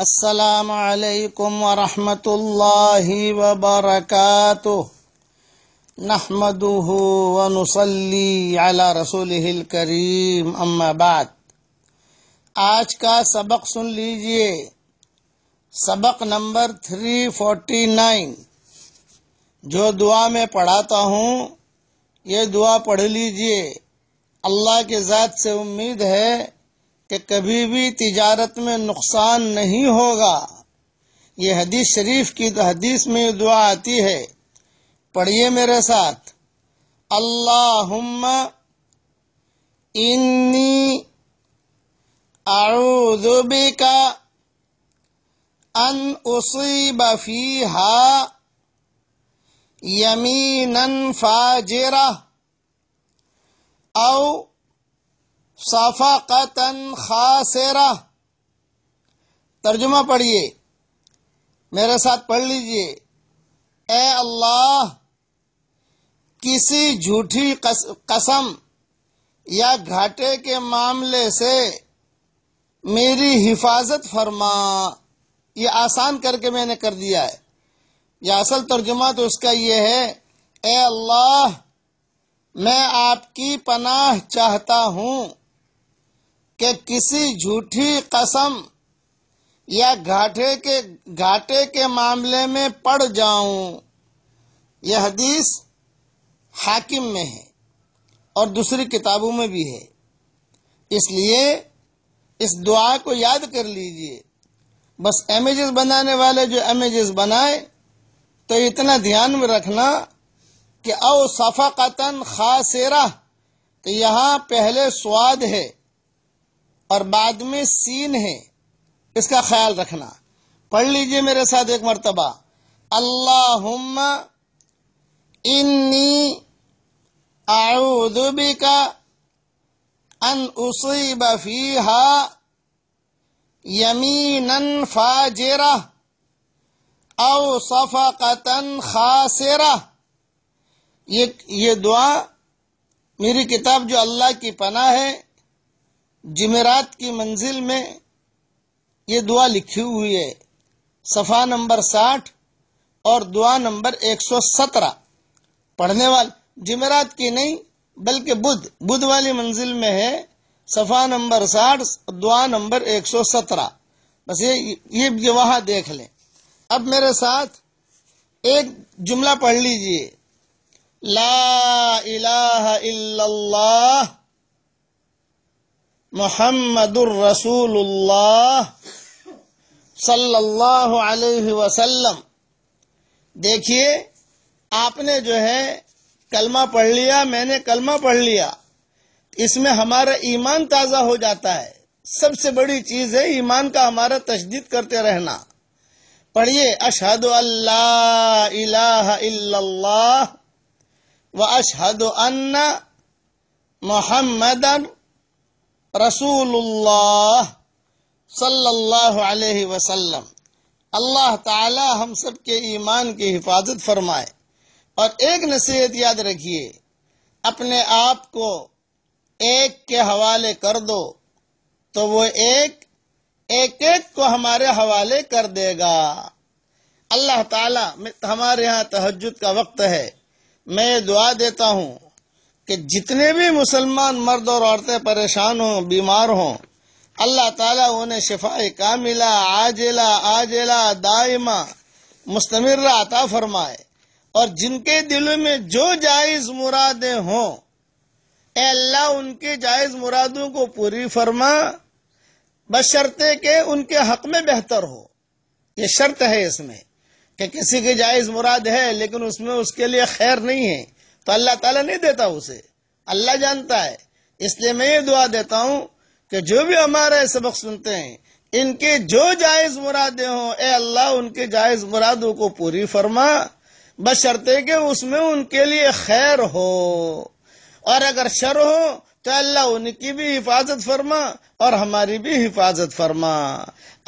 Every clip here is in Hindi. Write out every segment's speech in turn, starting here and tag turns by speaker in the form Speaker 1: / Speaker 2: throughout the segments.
Speaker 1: السلام عليكم ورحمة الله وبركاته نحمده ونصلي على رسوله الكريم أما بعد आज का सबक सुन लीजिए सबक नंबर थ्री फोर्टी नाइन जो दुआ में पढ़ाता हूँ ये दुआ पढ़ लीजिए अल्लाह के ज़ात से उम्मीद है कि कभी भी तिजारत में नुकसान नहीं होगा ये हदीस शरीफ की तो हदीस में दुआ आती है पढ़िए मेरे साथ अल्लाहुम्मा इन्नी आउदुबिका अन उसीब फीहा यमीनन फाजिरा सफ़ाक़तन खासेरा तर्जुमा पढ़िए मेरे साथ पढ़ लीजिए ए अल्लाह किसी झूठी कसम या घाटे के मामले से मेरी हिफाजत फरमा ये आसान करके मैंने कर दिया है यह असल तर्जुमा तो उसका ये है ए अल्लाह मैं आपकी पनाह चाहता हूँ कि किसी झूठी कसम या घाटे के घाटे के मामले में पड़ जाऊं यह हदीस हाकिम में है और दूसरी किताबों में भी है इसलिए इस दुआ को याद कर लीजिए बस एमेजेस बनाने वाले जो एमेजेस बनाए तो इतना ध्यान में रखना कि औ कतन खासेरा तो यहाँ पहले स्वाद है और बाद में सीन है इसका ख्याल रखना पढ़ लीजिए मेरे साथ एक मरतबा अल्लाह इन्नी का अन उसीब फीहा यमीनन फाजिरा औ सफ़ाकतन खासिरा ये ये दुआ मेरी किताब जो अल्लाह की पना है जमेरात की मंजिल में ये दुआ लिखी हुई है सफ़ा नंबर साठ और दुआ नंबर एक सौ सत्रह पढ़ने वाले जमेरात की नहीं बल्कि बुध बुध वाली मंजिल में है सफ़ा नंबर साठ दुआ नंबर एक सौ सत्रह बस ये ये, वहां देख लें अब मेरे साथ एक जुमला पढ़ लीजिए ला इलाहा इल्लल्लाह मोहम्मदुर रसूलुल्लाह सल्लल्लाहु अलैहि वसल्लम देखिए आपने जो है कलमा पढ़ लिया मैंने कलमा पढ़ लिया इसमें हमारा ईमान ताज़ा हो जाता है सबसे बड़ी चीज़ है ईमान का हमारा तशदीद करते रहना पढ़िए अशहद अल्लाह व अशहद अन्ना मोहम्मदन रसूलुल्लाह सल्लल्लाहु अलैहि वसल्लम अल्लाह ताला हम सब के ईमान की हिफाजत फरमाए और एक नसीहत याद रखिए अपने आप को एक के हवाले कर दो तो वो एक एक एक को हमारे हवाले कर देगा अल्लाह ताला हमारे यहाँ तहजद का वक्त है मैं दुआ देता हूँ कि जितने भी मुसलमान मर्द और औरतें परेशान हों बीमार हों अल्लाह ताला उन्हें शिफाए कामिला आजिला आजिला दाइमा मुस्तमर अता फरमाए और जिनके दिलों में जो जायज़ मुरादें हों अल्लाह उनके जायज़ मुरादों को पूरी फरमा बशर्ते के उनके हक में बेहतर हो ये शर्त है इसमें कि किसी की जायज़ मुराद है लेकिन उसमें उसके लिए खैर नहीं है तो अल्लाह ताला नहीं देता उसे अल्लाह जानता है इसलिए मैं ये दुआ देता हूँ कि जो भी हमारे सबक सुनते हैं इनके जो जायज मुरादे हों ए अल्लाह उनके जायज मुरादों को पूरी फरमा बशर्ते कि उसमें उनके लिए खैर हो और अगर शर हो तो अल्लाह उनकी भी हिफाजत फरमा और हमारी भी हिफाजत फरमा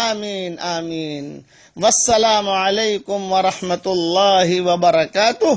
Speaker 1: आमीन आमीन वसलाम अलैकुम वरहमतुल्लाहि वबरकातुहू